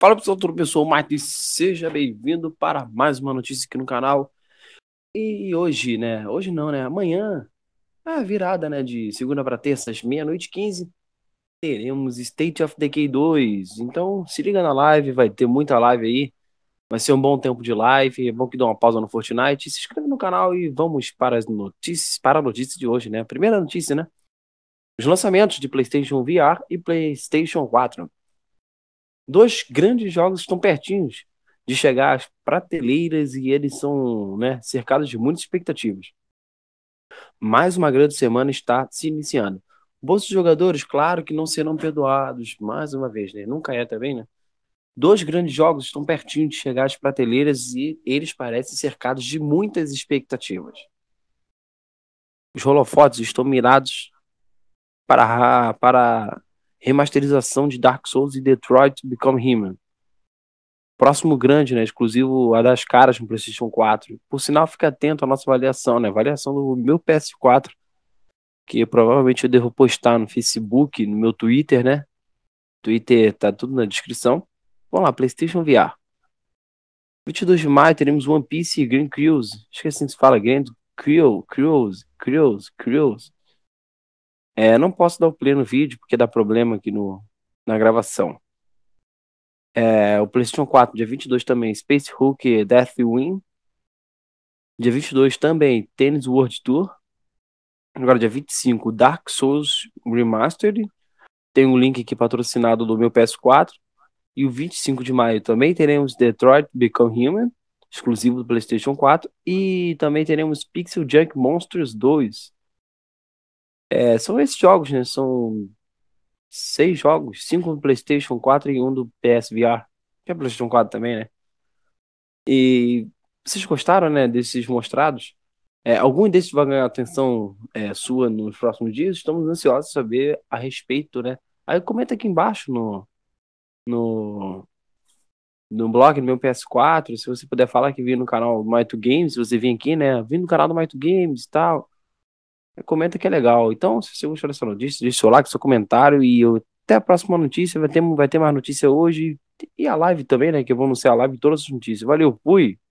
Fala pessoal, tudo pessoal, Eu seja bem-vindo para mais uma notícia aqui no canal. E hoje, né? Hoje não, né? Amanhã, a virada, né? De segunda para terça, às meia-noite 15, teremos State of Decay 2. Então se liga na live, vai ter muita live aí. Vai ser um bom tempo de live. É bom que dê uma pausa no Fortnite. Se inscreva no canal e vamos para as notícias, para a notícia de hoje, né? Primeira notícia, né? Os lançamentos de PlayStation VR e PlayStation 4 dois grandes jogos estão pertinhos de chegar às prateleiras e eles são né, cercados de muitas expectativas. Mais uma grande semana está se iniciando. Bolsos jogadores, claro que não serão perdoados, mais uma vez, né? Nunca é também, né? Dois grandes jogos estão pertinho de chegar às prateleiras e eles parecem cercados de muitas expectativas. Os holofotes estão mirados para, para remasterização de Dark Souls e Detroit Become Human. Próximo grande, né? Exclusivo a das caras no PlayStation 4. Por sinal, fica atento à nossa avaliação, né? Avaliação do meu PS4, que provavelmente eu devo postar no Facebook, no meu Twitter, né? Twitter tá tudo na descrição. Vamos lá, PlayStation VR. 22 de maio teremos One Piece e Green Cruise. Esqueci é assim se fala Green Cruise, Cruise, Cruise, Cruise. É, não posso dar o play no vídeo porque dá problema aqui no, na gravação. É, o PlayStation 4, dia 22 também, Space Hulk Deathwing. Dia 22 também, Tennis World Tour. Agora, dia 25, Dark Souls Remastered. Tem um link aqui patrocinado do meu PS4. E o 25 de maio também teremos Detroit Become Human, exclusivo do PlayStation 4. E também teremos Pixel Junk Monsters 2, é, são esses jogos, né? São seis jogos, cinco do PlayStation 4 e um do PSVR, que é PlayStation 4 também, né? E vocês gostaram, né, desses mostrados? É, algum desses vai ganhar atenção é, sua nos próximos dias? Estamos ansiosos de saber a respeito, né? Aí comenta aqui embaixo no no no blog do meu PS4, se você puder falar que vim no canal My2Games, se você vir aqui, né? Vim no canal do My2Games e tal comenta que é legal. Então, se você gostou dessa notícia, deixe seu like, seu comentário e eu... até a próxima notícia. Vai ter, vai ter mais notícia hoje e a live também, né? Que eu vou anunciar a live todas as notícias. Valeu, fui!